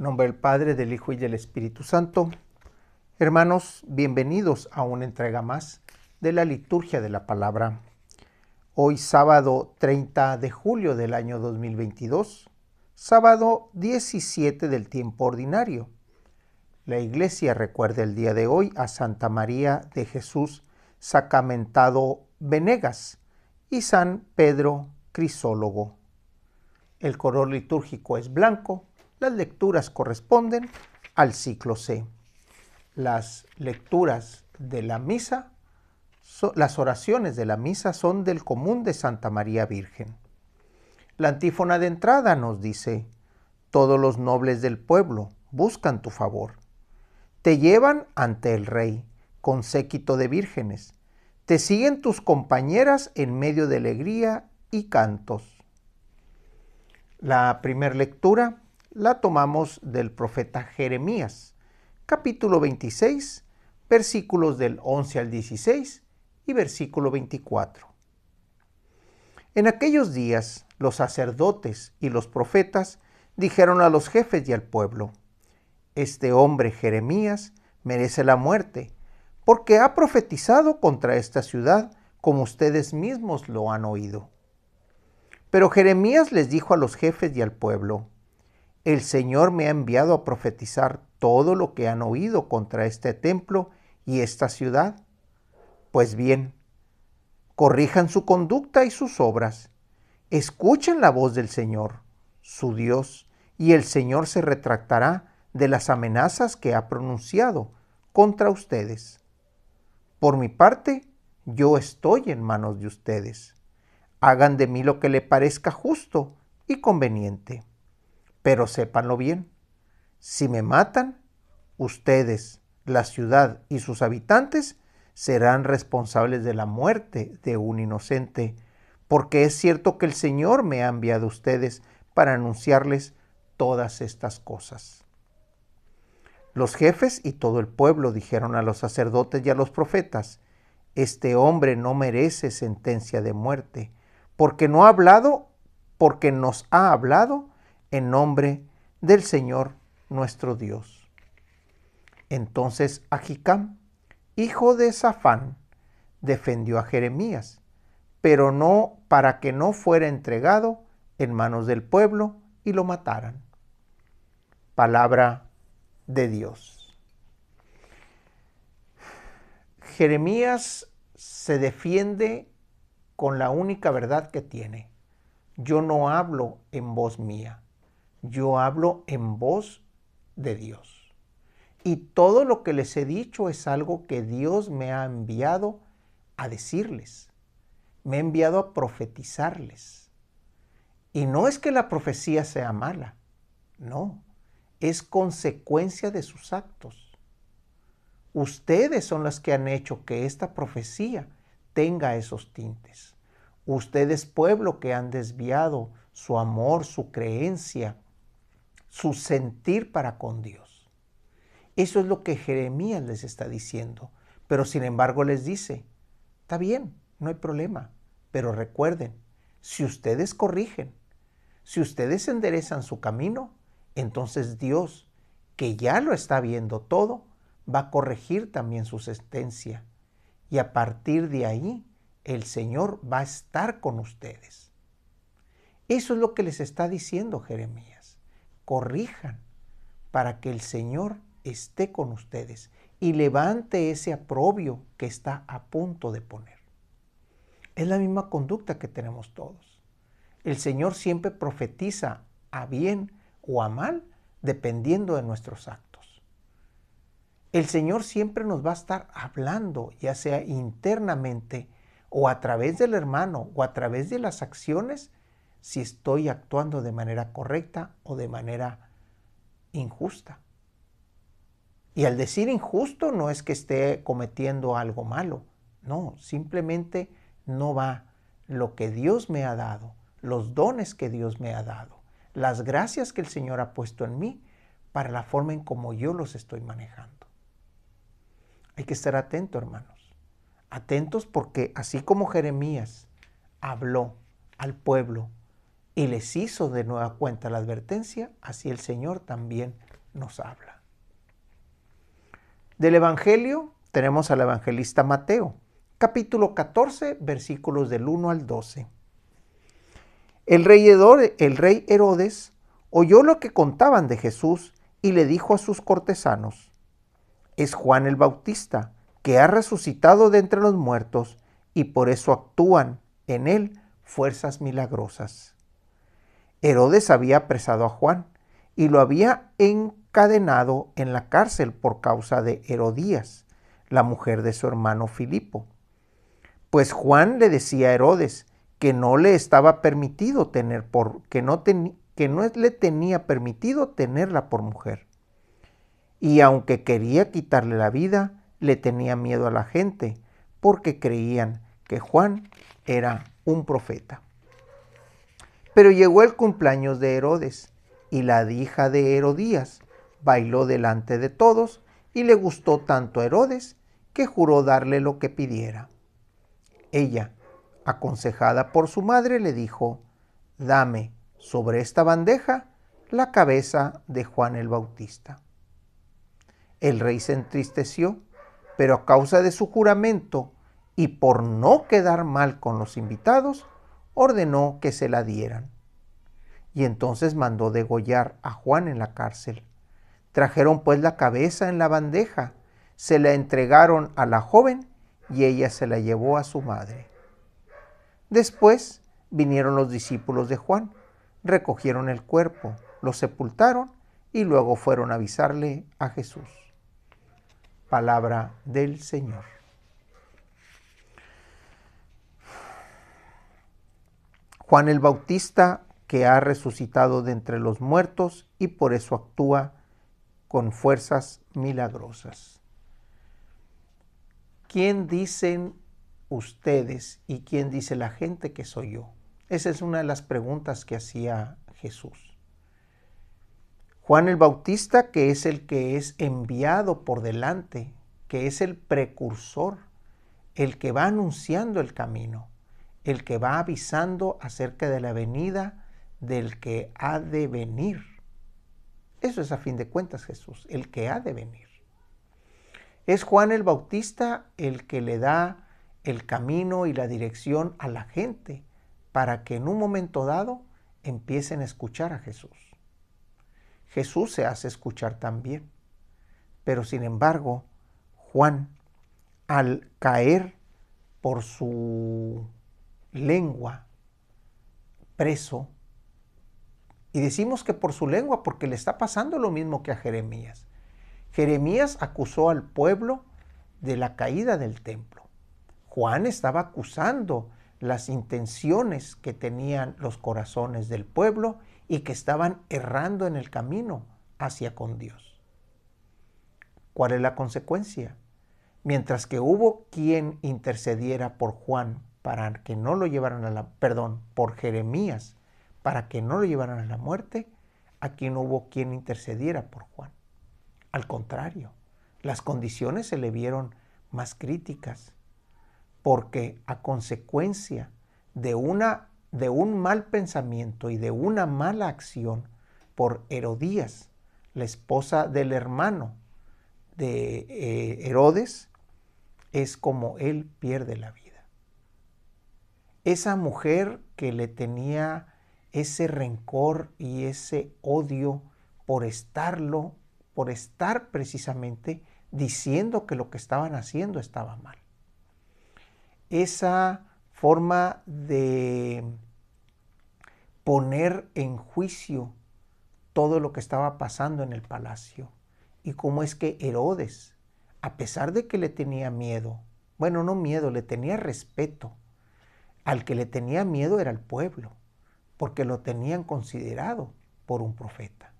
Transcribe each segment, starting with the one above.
nombre del Padre, del Hijo y del Espíritu Santo. Hermanos, bienvenidos a una entrega más de la liturgia de la palabra. Hoy sábado 30 de julio del año 2022, sábado 17 del tiempo ordinario. La iglesia recuerda el día de hoy a Santa María de Jesús Sacramentado Venegas y San Pedro Crisólogo. El color litúrgico es blanco, las lecturas corresponden al ciclo C. Las lecturas de la misa, las oraciones de la misa son del común de Santa María Virgen. La antífona de entrada nos dice, todos los nobles del pueblo buscan tu favor. Te llevan ante el rey, con séquito de vírgenes. Te siguen tus compañeras en medio de alegría y cantos. La primera lectura la tomamos del profeta Jeremías, capítulo 26, versículos del 11 al 16 y versículo 24. En aquellos días los sacerdotes y los profetas dijeron a los jefes y al pueblo, Este hombre Jeremías merece la muerte, porque ha profetizado contra esta ciudad como ustedes mismos lo han oído. Pero Jeremías les dijo a los jefes y al pueblo, el Señor me ha enviado a profetizar todo lo que han oído contra este templo y esta ciudad. Pues bien, corrijan su conducta y sus obras. Escuchen la voz del Señor, su Dios, y el Señor se retractará de las amenazas que ha pronunciado contra ustedes. Por mi parte, yo estoy en manos de ustedes. Hagan de mí lo que le parezca justo y conveniente. Pero sépanlo bien, si me matan, ustedes, la ciudad y sus habitantes serán responsables de la muerte de un inocente, porque es cierto que el Señor me ha enviado a ustedes para anunciarles todas estas cosas. Los jefes y todo el pueblo dijeron a los sacerdotes y a los profetas, Este hombre no merece sentencia de muerte, porque no ha hablado, porque nos ha hablado en nombre del Señor nuestro Dios. Entonces Ajicam, hijo de Safán, defendió a Jeremías, pero no para que no fuera entregado en manos del pueblo y lo mataran. Palabra de Dios. Jeremías se defiende con la única verdad que tiene. Yo no hablo en voz mía yo hablo en voz de Dios. Y todo lo que les he dicho es algo que Dios me ha enviado a decirles. Me ha enviado a profetizarles. Y no es que la profecía sea mala, no, es consecuencia de sus actos. Ustedes son las que han hecho que esta profecía tenga esos tintes. Ustedes pueblo que han desviado su amor, su creencia su sentir para con Dios. Eso es lo que Jeremías les está diciendo, pero sin embargo les dice, está bien, no hay problema, pero recuerden, si ustedes corrigen, si ustedes enderezan su camino, entonces Dios, que ya lo está viendo todo, va a corregir también su sentencia. Y a partir de ahí, el Señor va a estar con ustedes. Eso es lo que les está diciendo Jeremías corrijan para que el Señor esté con ustedes y levante ese aprobio que está a punto de poner. Es la misma conducta que tenemos todos. El Señor siempre profetiza a bien o a mal dependiendo de nuestros actos. El Señor siempre nos va a estar hablando, ya sea internamente o a través del hermano o a través de las acciones si estoy actuando de manera correcta o de manera injusta. Y al decir injusto no es que esté cometiendo algo malo, no, simplemente no va lo que Dios me ha dado, los dones que Dios me ha dado, las gracias que el Señor ha puesto en mí para la forma en como yo los estoy manejando. Hay que estar atento, hermanos. Atentos porque así como Jeremías habló al pueblo y les hizo de nueva cuenta la advertencia, así el Señor también nos habla. Del Evangelio tenemos al evangelista Mateo, capítulo 14, versículos del 1 al 12. El rey, Herodes, el rey Herodes oyó lo que contaban de Jesús y le dijo a sus cortesanos, es Juan el Bautista, que ha resucitado de entre los muertos, y por eso actúan en él fuerzas milagrosas. Herodes había apresado a Juan y lo había encadenado en la cárcel por causa de Herodías, la mujer de su hermano Filipo. Pues Juan le decía a Herodes que no le estaba permitido tener por que no, que no le tenía permitido tenerla por mujer. Y aunque quería quitarle la vida, le tenía miedo a la gente, porque creían que Juan era un profeta. Pero llegó el cumpleaños de Herodes, y la hija de Herodías bailó delante de todos, y le gustó tanto a Herodes que juró darle lo que pidiera. Ella, aconsejada por su madre, le dijo, dame sobre esta bandeja la cabeza de Juan el Bautista. El rey se entristeció, pero a causa de su juramento y por no quedar mal con los invitados, ordenó que se la dieran. Y entonces mandó degollar a Juan en la cárcel. Trajeron pues la cabeza en la bandeja, se la entregaron a la joven y ella se la llevó a su madre. Después vinieron los discípulos de Juan, recogieron el cuerpo, lo sepultaron y luego fueron a avisarle a Jesús. Palabra del Señor. Juan el Bautista, que ha resucitado de entre los muertos y por eso actúa con fuerzas milagrosas. ¿Quién dicen ustedes y quién dice la gente que soy yo? Esa es una de las preguntas que hacía Jesús. Juan el Bautista, que es el que es enviado por delante, que es el precursor, el que va anunciando el camino el que va avisando acerca de la venida del que ha de venir. Eso es a fin de cuentas Jesús, el que ha de venir. Es Juan el Bautista el que le da el camino y la dirección a la gente para que en un momento dado empiecen a escuchar a Jesús. Jesús se hace escuchar también, pero sin embargo, Juan, al caer por su lengua preso. Y decimos que por su lengua, porque le está pasando lo mismo que a Jeremías. Jeremías acusó al pueblo de la caída del templo. Juan estaba acusando las intenciones que tenían los corazones del pueblo y que estaban errando en el camino hacia con Dios. ¿Cuál es la consecuencia? Mientras que hubo quien intercediera por Juan para que no lo llevaran a la, perdón, por Jeremías, para que no lo llevaran a la muerte, aquí no hubo quien intercediera por Juan. Al contrario, las condiciones se le vieron más críticas, porque a consecuencia de, una, de un mal pensamiento y de una mala acción por Herodías, la esposa del hermano de eh, Herodes, es como él pierde la vida esa mujer que le tenía ese rencor y ese odio por estarlo, por estar precisamente diciendo que lo que estaban haciendo estaba mal. Esa forma de poner en juicio todo lo que estaba pasando en el palacio y cómo es que Herodes, a pesar de que le tenía miedo, bueno, no miedo, le tenía respeto, al que le tenía miedo era el pueblo, porque lo tenían considerado por un profeta.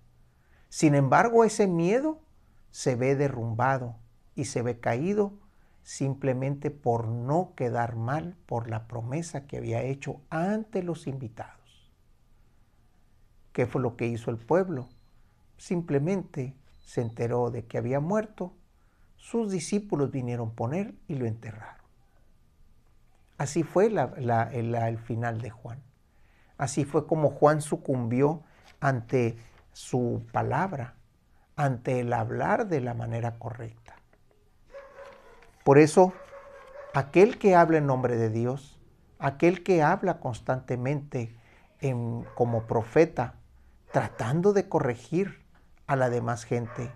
Sin embargo, ese miedo se ve derrumbado y se ve caído simplemente por no quedar mal por la promesa que había hecho ante los invitados. ¿Qué fue lo que hizo el pueblo? Simplemente se enteró de que había muerto, sus discípulos vinieron por él y lo enterraron. Así fue el, final de Juan. Así fue como Juan sucumbió ante su palabra, ante el hablar de la manera correcta. Por eso, aquel que habla en nombre de Dios, aquel que habla constantemente como profeta, tratando de corregir a la demás gente,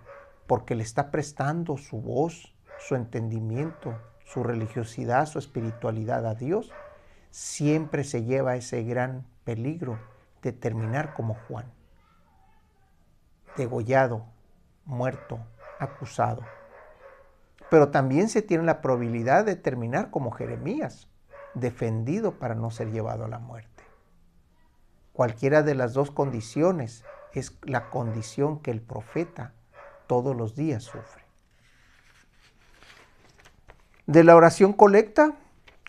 porque le está prestando su voz, su entendimiento, su religiosidad, su espiritualidad a Dios, siempre se lleva ese gran peligro de terminar como Juan, degollado, muerto, acusado. Pero también se tiene la probabilidad de terminar como Jeremías, defendido para no ser llevado a la muerte. Cualquiera de las dos condiciones es la condición que el profeta todos los días sufre de la oración colecta,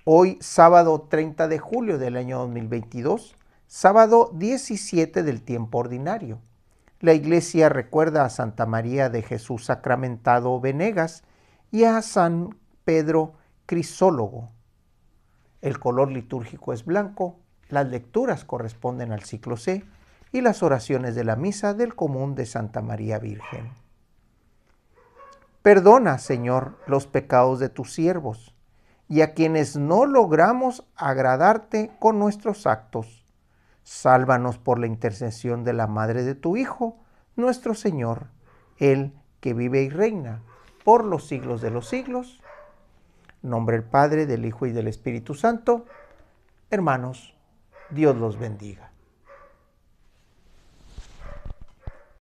hoy sábado 30 de julio del año 2022, sábado 17 del tiempo ordinario. La iglesia recuerda a Santa María de Jesús Sacramentado Venegas y a San Pedro Crisólogo. El color litúrgico es blanco, las lecturas corresponden al ciclo C y las oraciones de la misa del común de Santa María Virgen. Perdona, Señor, los pecados de tus siervos y a quienes no logramos agradarte con nuestros actos. Sálvanos por la intercesión de la Madre de tu Hijo, nuestro Señor, el que vive y reina por los siglos de los siglos. nombre del Padre, del Hijo y del Espíritu Santo. Hermanos, Dios los bendiga.